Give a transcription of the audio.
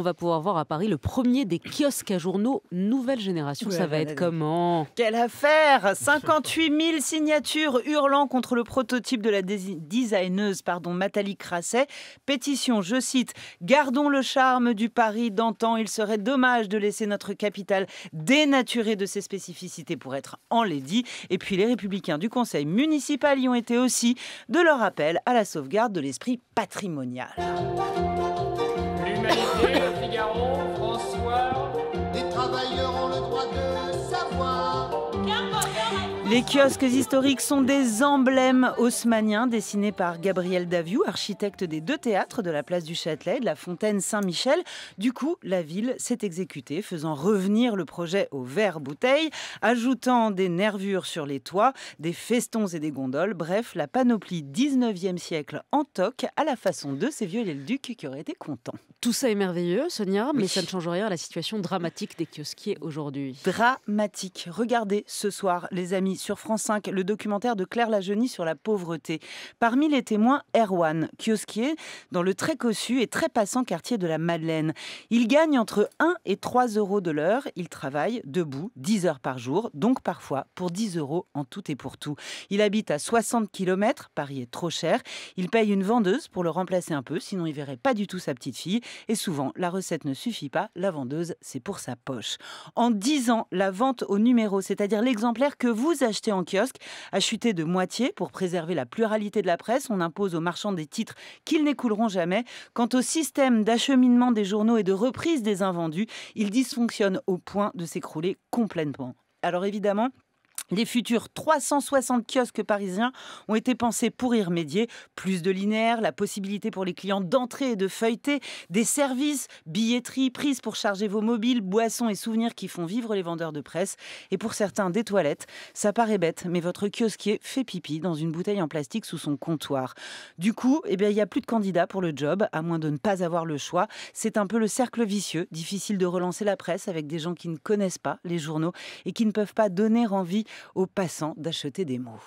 On va pouvoir voir à Paris le premier des kiosques à journaux nouvelle génération. ça va bah, être comment Quelle affaire 58 000 signatures hurlant contre le prototype de la designeuse pardon, Nathalie Crasset. Pétition, je cite, Gardons le charme du Paris d'antan. Il serait dommage de laisser notre capitale dénaturée de ses spécificités pour être enlaidie. Et puis les républicains du conseil municipal y ont été aussi de leur appel à la sauvegarde de l'esprit patrimonial. Les le droit de savoir. kiosques historiques sont des emblèmes haussmanniens dessinés par Gabriel Daviou, architecte des deux théâtres de la place du Châtelet et de la fontaine Saint-Michel. Du coup, la ville s'est exécutée, faisant revenir le projet au verre bouteille, ajoutant des nervures sur les toits, des festons et des gondoles. Bref, la panoplie 19e siècle en toque à la façon de ces vieux les duc qui auraient été contents. Tout ça est merveilleux, Sonia, mais ça ne change rien à la situation dramatique des kiosquiers aujourd'hui. Dramatique. Regardez ce soir, les amis, sur France 5, le documentaire de Claire Lajeunie sur la pauvreté. Parmi les témoins, Erwan, kiosquier dans le très cossu et très passant quartier de la Madeleine. Il gagne entre 1 et 3 euros de l'heure. Il travaille debout 10 heures par jour, donc parfois pour 10 euros en tout et pour tout. Il habite à 60 km, Paris est trop cher. Il paye une vendeuse pour le remplacer un peu, sinon il verrait pas du tout sa petite fille. Et souvent, la recette ne suffit pas, la vendeuse, c'est pour sa poche. En 10 ans, la vente au numéro, c'est-à-dire l'exemplaire que vous achetez en kiosque, a chuté de moitié pour préserver la pluralité de la presse. On impose aux marchands des titres qu'ils n'écouleront jamais. Quant au système d'acheminement des journaux et de reprise des invendus, il dysfonctionne au point de s'écrouler complètement. Alors évidemment, les futurs 360 kiosques parisiens ont été pensés pour y remédier. Plus de linéaires, la possibilité pour les clients d'entrer et de feuilleter, des services, billetterie, prises pour charger vos mobiles, boissons et souvenirs qui font vivre les vendeurs de presse. Et pour certains, des toilettes. Ça paraît bête, mais votre kiosquier fait pipi dans une bouteille en plastique sous son comptoir. Du coup, eh il n'y a plus de candidats pour le job, à moins de ne pas avoir le choix. C'est un peu le cercle vicieux. Difficile de relancer la presse avec des gens qui ne connaissent pas les journaux et qui ne peuvent pas donner envie aux passants d'acheter des mots.